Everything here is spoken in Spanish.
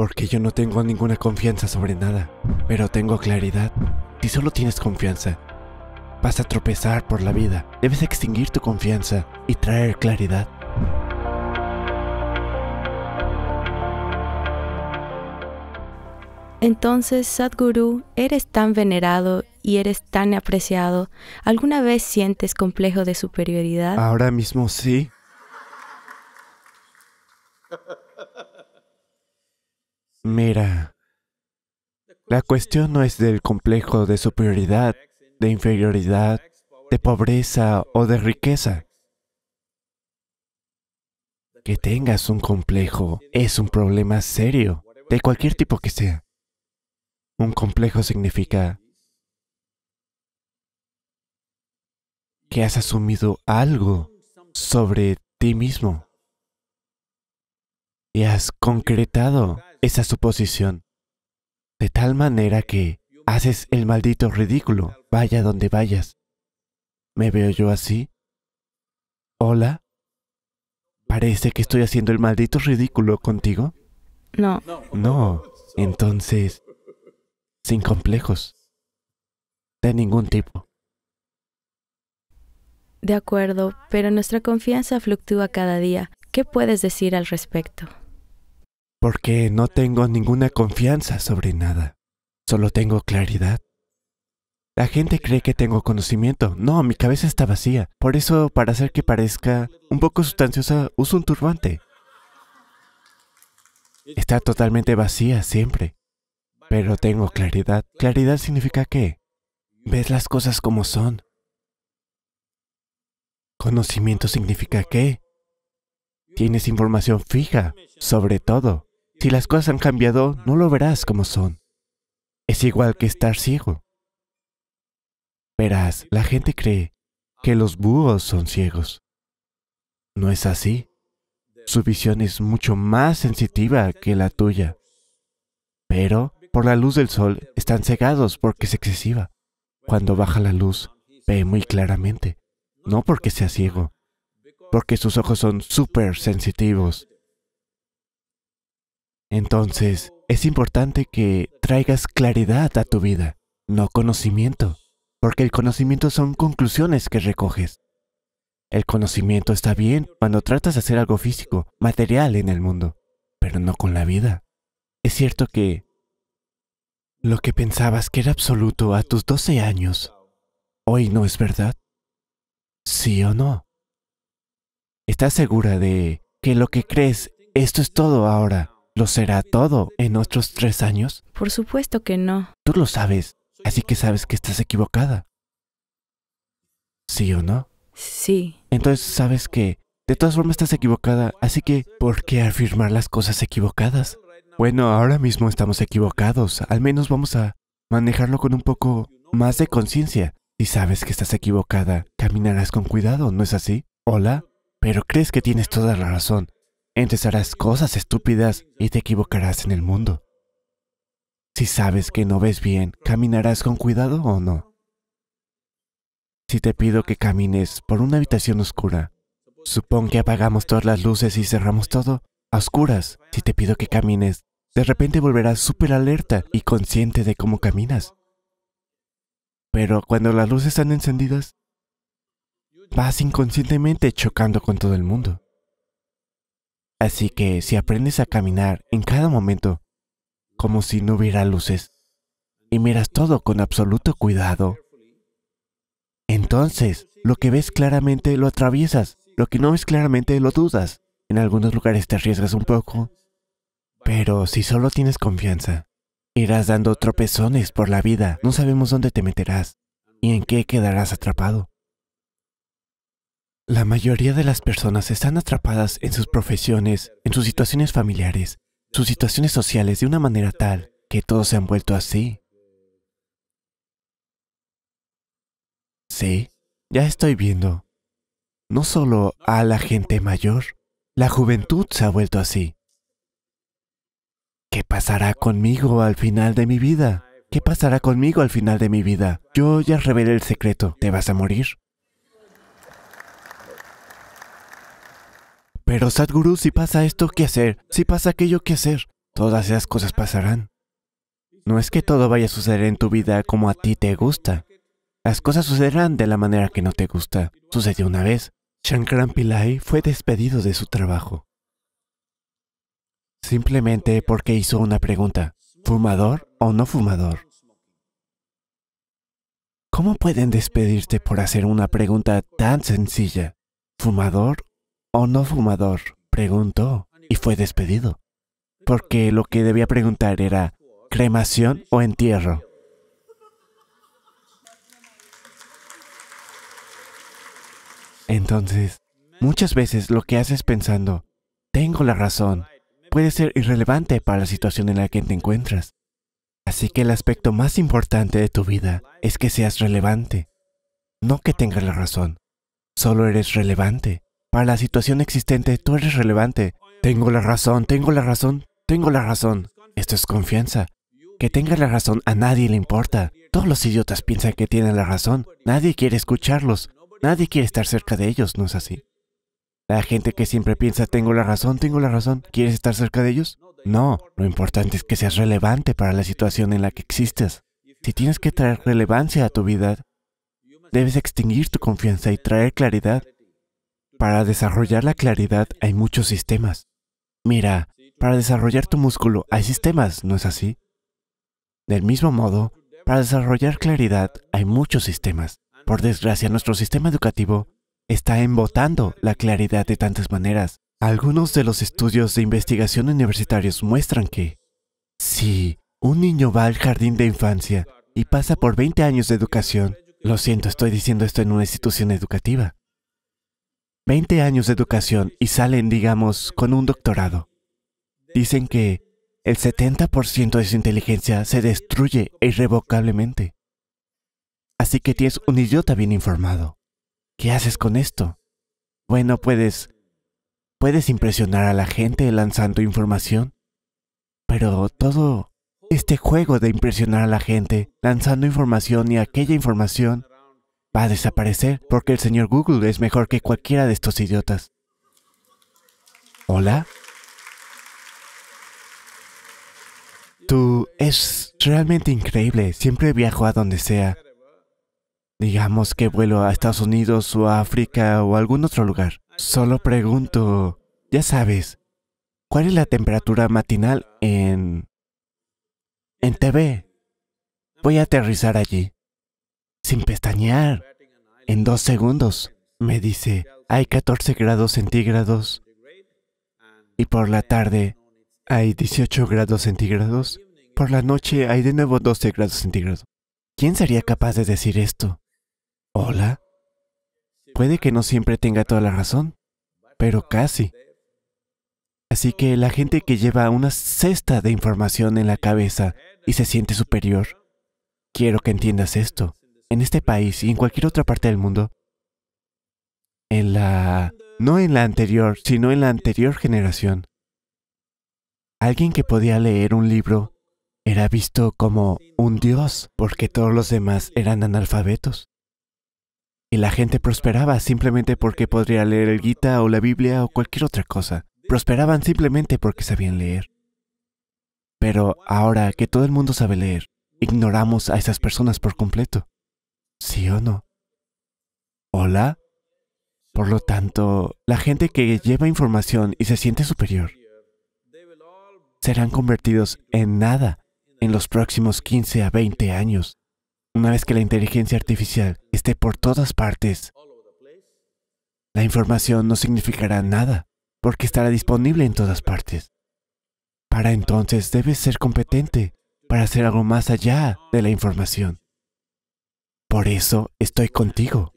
Porque yo no tengo ninguna confianza sobre nada, pero tengo claridad. Si solo tienes confianza, vas a tropezar por la vida. Debes extinguir tu confianza y traer claridad. Entonces, Sadhguru, eres tan venerado y eres tan apreciado. ¿Alguna vez sientes complejo de superioridad? Ahora mismo sí. Mira, la cuestión no es del complejo de superioridad, de inferioridad, de pobreza o de riqueza. Que tengas un complejo es un problema serio, de cualquier tipo que sea. Un complejo significa que has asumido algo sobre ti mismo y has concretado esa suposición, de tal manera que haces el maldito ridículo, vaya donde vayas. ¿Me veo yo así? ¿Hola? ¿Parece que estoy haciendo el maldito ridículo contigo? No. No, entonces, sin complejos. De ningún tipo. De acuerdo, pero nuestra confianza fluctúa cada día. ¿Qué puedes decir al respecto? porque no tengo ninguna confianza sobre nada. Solo tengo claridad. La gente cree que tengo conocimiento. No, mi cabeza está vacía. Por eso, para hacer que parezca un poco sustanciosa, uso un turbante. Está totalmente vacía siempre. Pero tengo claridad. Claridad significa que ves las cosas como son. Conocimiento significa qué? tienes información fija sobre todo. Si las cosas han cambiado, no lo verás como son. Es igual que estar ciego. Verás, la gente cree que los búhos son ciegos. No es así. Su visión es mucho más sensitiva que la tuya. Pero, por la luz del sol, están cegados porque es excesiva. Cuando baja la luz, ve muy claramente. No porque sea ciego, porque sus ojos son súper sensitivos. Entonces, es importante que traigas claridad a tu vida, no conocimiento, porque el conocimiento son conclusiones que recoges. El conocimiento está bien cuando tratas de hacer algo físico, material en el mundo, pero no con la vida. Es cierto que lo que pensabas que era absoluto a tus 12 años, hoy no es verdad. ¿Sí o no? ¿Estás segura de que lo que crees, esto es todo ahora, ¿Lo será todo en otros tres años? Por supuesto que no. Tú lo sabes, así que sabes que estás equivocada. ¿Sí o no? Sí. Entonces sabes que de todas formas estás equivocada, así que ¿por qué afirmar las cosas equivocadas? Bueno, ahora mismo estamos equivocados, al menos vamos a manejarlo con un poco más de conciencia. Si sabes que estás equivocada, caminarás con cuidado, ¿no es así? Hola, pero crees que tienes toda la razón. Empezarás cosas estúpidas y te equivocarás en el mundo. Si sabes que no ves bien, ¿caminarás con cuidado o no? Si te pido que camines por una habitación oscura, supón que apagamos todas las luces y cerramos todo. A oscuras, si te pido que camines, de repente volverás súper alerta y consciente de cómo caminas. Pero cuando las luces están encendidas, vas inconscientemente chocando con todo el mundo. Así que si aprendes a caminar en cada momento, como si no hubiera luces, y miras todo con absoluto cuidado, entonces lo que ves claramente lo atraviesas, lo que no ves claramente lo dudas. En algunos lugares te arriesgas un poco, pero si solo tienes confianza, irás dando tropezones por la vida, no sabemos dónde te meterás y en qué quedarás atrapado. La mayoría de las personas están atrapadas en sus profesiones, en sus situaciones familiares, sus situaciones sociales de una manera tal que todos se han vuelto así. Sí, ya estoy viendo. No solo a la gente mayor, la juventud se ha vuelto así. ¿Qué pasará conmigo al final de mi vida? ¿Qué pasará conmigo al final de mi vida? Yo ya revelé el secreto. ¿Te vas a morir? Pero Sadhguru, si pasa esto, ¿qué hacer? Si pasa aquello, ¿qué hacer? Todas esas cosas pasarán. No es que todo vaya a suceder en tu vida como a ti te gusta. Las cosas sucederán de la manera que no te gusta. Sucedió una vez. Shankaran Pillai fue despedido de su trabajo. Simplemente porque hizo una pregunta. ¿Fumador o no fumador? ¿Cómo pueden despedirte por hacer una pregunta tan sencilla? ¿Fumador o oh, no fumador? preguntó y fue despedido, porque lo que debía preguntar era cremación o entierro. Entonces, muchas veces lo que haces pensando, tengo la razón, puede ser irrelevante para la situación en la que te encuentras. Así que el aspecto más importante de tu vida es que seas relevante, no que tengas la razón, solo eres relevante. Para la situación existente, tú eres relevante. Tengo la razón, tengo la razón, tengo la razón. Esto es confianza. Que tenga la razón a nadie le importa. Todos los idiotas piensan que tienen la razón. Nadie quiere escucharlos. Nadie quiere estar cerca de ellos, ¿no es así? La gente que siempre piensa, tengo la razón, tengo la razón, ¿quieres estar cerca de ellos? No, lo importante es que seas relevante para la situación en la que existes. Si tienes que traer relevancia a tu vida, debes extinguir tu confianza y traer claridad. Para desarrollar la claridad hay muchos sistemas. Mira, para desarrollar tu músculo hay sistemas, ¿no es así? Del mismo modo, para desarrollar claridad hay muchos sistemas. Por desgracia, nuestro sistema educativo está embotando la claridad de tantas maneras. Algunos de los estudios de investigación universitarios muestran que si un niño va al jardín de infancia y pasa por 20 años de educación, lo siento, estoy diciendo esto en una institución educativa, 20 años de educación y salen, digamos, con un doctorado. Dicen que el 70% de su inteligencia se destruye irrevocablemente. Así que tienes un idiota bien informado. ¿Qué haces con esto? Bueno, puedes... Puedes impresionar a la gente lanzando información. Pero todo este juego de impresionar a la gente lanzando información y aquella información va a desaparecer porque el señor Google es mejor que cualquiera de estos idiotas. ¿Hola? Tú es realmente increíble. Siempre viajo a donde sea. Digamos que vuelo a Estados Unidos o a África o a algún otro lugar. Solo pregunto, ya sabes, ¿cuál es la temperatura matinal en... en TV? Voy a aterrizar allí sin pestañear. En dos segundos, me dice, hay 14 grados centígrados y por la tarde hay 18 grados centígrados. Por la noche hay de nuevo 12 grados centígrados. ¿Quién sería capaz de decir esto? ¿Hola? Puede que no siempre tenga toda la razón, pero casi. Así que la gente que lleva una cesta de información en la cabeza y se siente superior, quiero que entiendas esto en este país y en cualquier otra parte del mundo, en la... no en la anterior, sino en la anterior generación, alguien que podía leer un libro era visto como un dios porque todos los demás eran analfabetos. Y la gente prosperaba simplemente porque podría leer el Gita o la Biblia o cualquier otra cosa. Prosperaban simplemente porque sabían leer. Pero ahora que todo el mundo sabe leer, ignoramos a esas personas por completo. ¿Sí o no? ¿Hola? Por lo tanto, la gente que lleva información y se siente superior serán convertidos en nada en los próximos 15 a 20 años, una vez que la inteligencia artificial esté por todas partes. La información no significará nada, porque estará disponible en todas partes. Para entonces debes ser competente para hacer algo más allá de la información. Por eso estoy contigo.